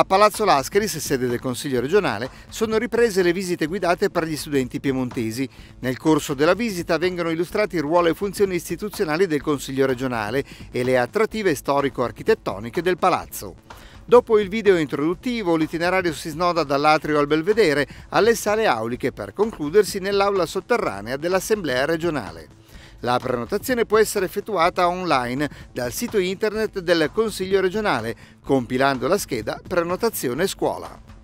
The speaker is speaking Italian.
A Palazzo Lascaris, sede del Consiglio regionale, sono riprese le visite guidate per gli studenti piemontesi. Nel corso della visita vengono illustrati il ruolo e funzioni istituzionali del Consiglio regionale e le attrattive storico-architettoniche del palazzo. Dopo il video introduttivo, l'itinerario si snoda dall'atrio al belvedere alle sale auliche per concludersi nell'aula sotterranea dell'Assemblea regionale. La prenotazione può essere effettuata online dal sito internet del Consiglio regionale, compilando la scheda Prenotazione Scuola.